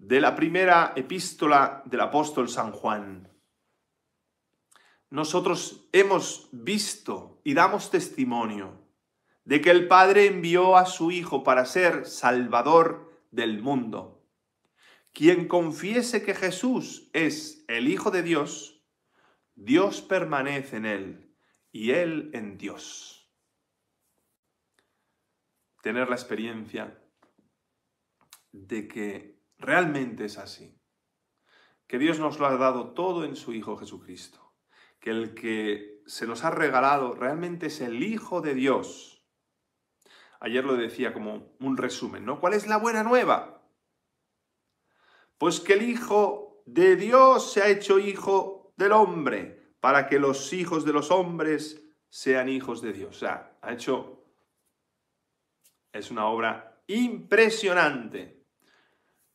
de la primera epístola del apóstol San Juan. Nosotros hemos visto y damos testimonio de que el Padre envió a su Hijo para ser Salvador del mundo. Quien confiese que Jesús es el Hijo de Dios, Dios permanece en él y él en Dios. Tener la experiencia de que Realmente es así. Que Dios nos lo ha dado todo en su Hijo Jesucristo. Que el que se nos ha regalado realmente es el Hijo de Dios. Ayer lo decía como un resumen, ¿no? ¿Cuál es la buena nueva? Pues que el Hijo de Dios se ha hecho Hijo del hombre, para que los hijos de los hombres sean hijos de Dios. O sea, ha hecho... Es una obra impresionante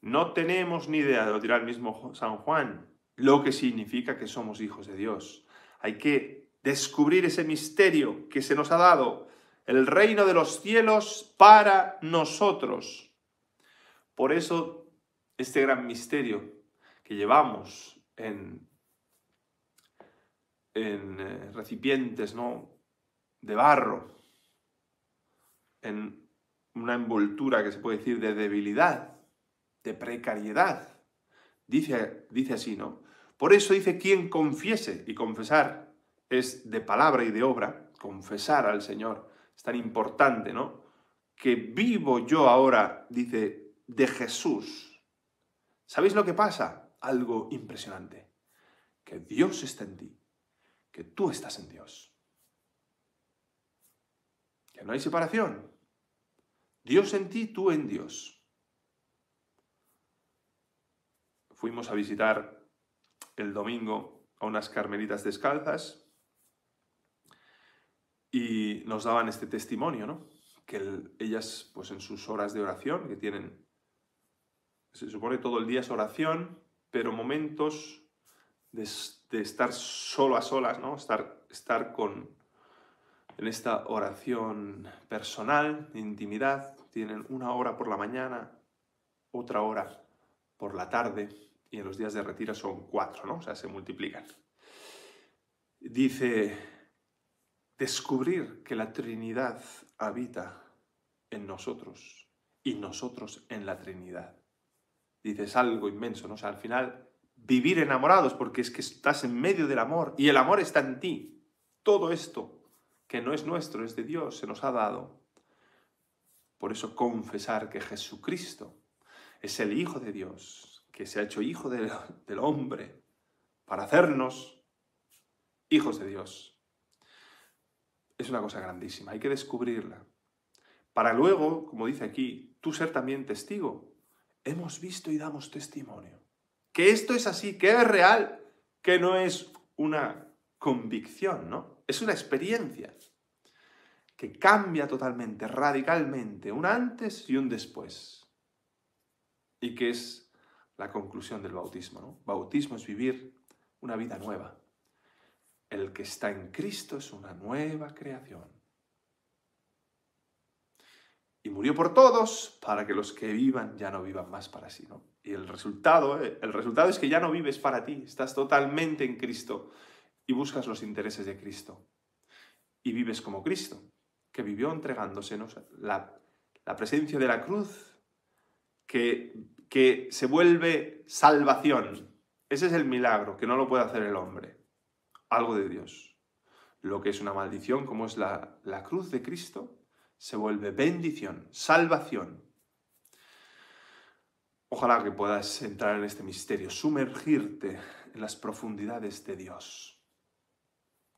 no tenemos ni idea, de lo dirá el mismo San Juan, lo que significa que somos hijos de Dios. Hay que descubrir ese misterio que se nos ha dado, el reino de los cielos para nosotros. Por eso, este gran misterio que llevamos en, en eh, recipientes ¿no? de barro, en una envoltura que se puede decir de debilidad, de precariedad. Dice, dice así, ¿no? Por eso dice quien confiese, y confesar es de palabra y de obra, confesar al Señor, es tan importante, ¿no? Que vivo yo ahora, dice, de Jesús. ¿Sabéis lo que pasa? Algo impresionante, que Dios está en ti, que tú estás en Dios. Que no hay separación. Dios en ti, tú en Dios. fuimos a visitar el domingo a unas carmelitas descalzas y nos daban este testimonio, Que ellas, pues en sus horas de oración, que tienen, se supone todo el día es oración, pero momentos de, estar solo a solas, ¿no? Estar, estar con, en esta oración personal, de intimidad, tienen una hora por la mañana, otra hora por la tarde, y los días de retiro son cuatro, ¿no? O sea, se multiplican. Dice, descubrir que la Trinidad habita en nosotros y nosotros en la Trinidad. Dice, es algo inmenso, ¿no? O sea, al final, vivir enamorados, porque es que estás en medio del amor y el amor está en ti. Todo esto que no es nuestro, es de Dios, se nos ha dado. Por eso confesar que Jesucristo es el Hijo de Dios, que se ha hecho hijo del, hombre para hacernos hijos de Dios. Es una cosa grandísima, hay que descubrirla. Para luego, como dice aquí, tú ser también testigo. Hemos visto y damos testimonio. Que esto es así, que es real, que no es una convicción, ¿no? Es una experiencia que cambia totalmente, radicalmente, un antes y un después. Y que es la conclusión del bautismo. Bautismo es vivir una vida nueva. El que está en Cristo es una nueva creación. Y murió por todos para que los que vivan ya no vivan más para sí. ¿no? Y el resultado, eh, el resultado es que ya no vives para ti, estás totalmente en Cristo y buscas los intereses de Cristo. Y vives como Cristo, que vivió entregándosenos la, la presencia de la cruz, que que se vuelve salvación. Ese es el milagro, que no lo puede hacer el hombre. Algo de Dios. Lo que es una maldición, como es la, la cruz de Cristo, se vuelve bendición, salvación. Ojalá que puedas entrar en este misterio, sumergirte en las profundidades de Dios,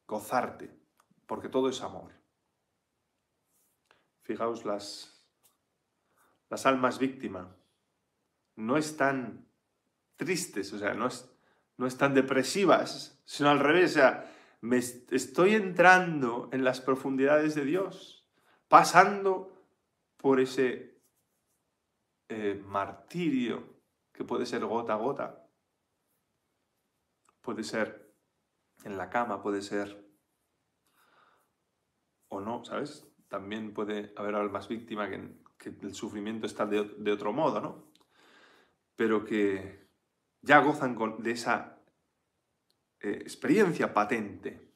gozarte, porque todo es amor. Fijaos las, las almas víctimas no están tristes, o sea, no, es, no están depresivas, sino al revés, o sea, me estoy entrando en las profundidades de Dios, pasando por ese eh, martirio que puede ser gota a gota, puede ser en la cama, puede ser o no, ¿sabes? También puede haber más víctima que, el sufrimiento está de, de otro modo, ¿no? pero que ya gozan de esa eh, experiencia patente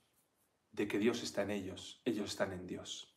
de que Dios está en ellos, ellos están en Dios.